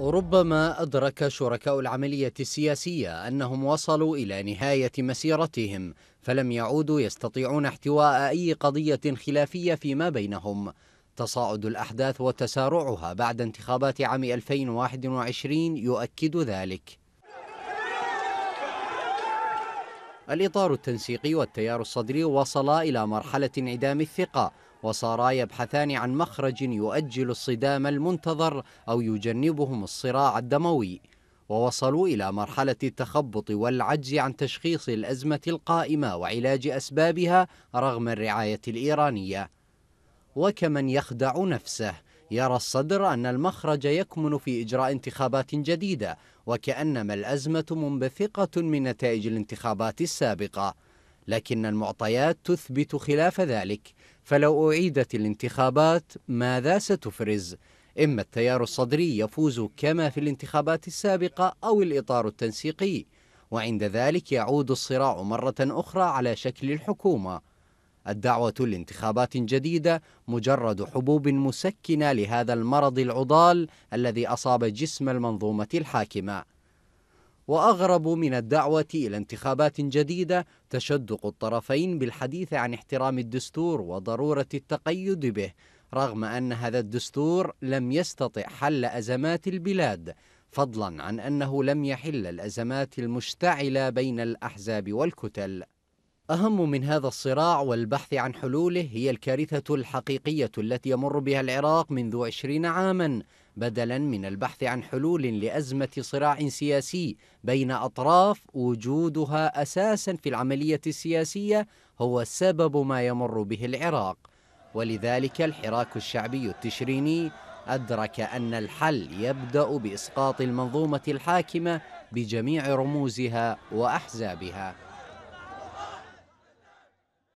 ربما أدرك شركاء العملية السياسية أنهم وصلوا إلى نهاية مسيرتهم فلم يعودوا يستطيعون احتواء أي قضية خلافية فيما بينهم تصاعد الأحداث وتسارعها بعد انتخابات عام 2021 يؤكد ذلك الإطار التنسيقي والتيار الصدري وصل إلى مرحلة انعدام الثقة وصارا يبحثان عن مخرج يؤجل الصدام المنتظر أو يجنبهم الصراع الدموي ووصلوا إلى مرحلة التخبط والعجز عن تشخيص الأزمة القائمة وعلاج أسبابها رغم الرعاية الإيرانية وكمن يخدع نفسه يرى الصدر أن المخرج يكمن في إجراء انتخابات جديدة وكأنما الأزمة منبثقة من نتائج الانتخابات السابقة لكن المعطيات تثبت خلاف ذلك فلو أعيدت الانتخابات ماذا ستفرز؟ إما التيار الصدري يفوز كما في الانتخابات السابقة أو الإطار التنسيقي وعند ذلك يعود الصراع مرة أخرى على شكل الحكومة الدعوة لانتخابات جديدة مجرد حبوب مسكنة لهذا المرض العضال الذي أصاب جسم المنظومة الحاكمة وأغرب من الدعوة إلى انتخابات جديدة تشدق الطرفين بالحديث عن احترام الدستور وضرورة التقيد به رغم أن هذا الدستور لم يستطع حل أزمات البلاد فضلا عن أنه لم يحل الأزمات المشتعلة بين الأحزاب والكتل أهم من هذا الصراع والبحث عن حلوله هي الكارثة الحقيقية التي يمر بها العراق منذ عشرين عاما بدلا من البحث عن حلول لأزمة صراع سياسي بين أطراف وجودها أساسا في العملية السياسية هو سبب ما يمر به العراق ولذلك الحراك الشعبي التشريني أدرك أن الحل يبدأ بإسقاط المنظومة الحاكمة بجميع رموزها وأحزابها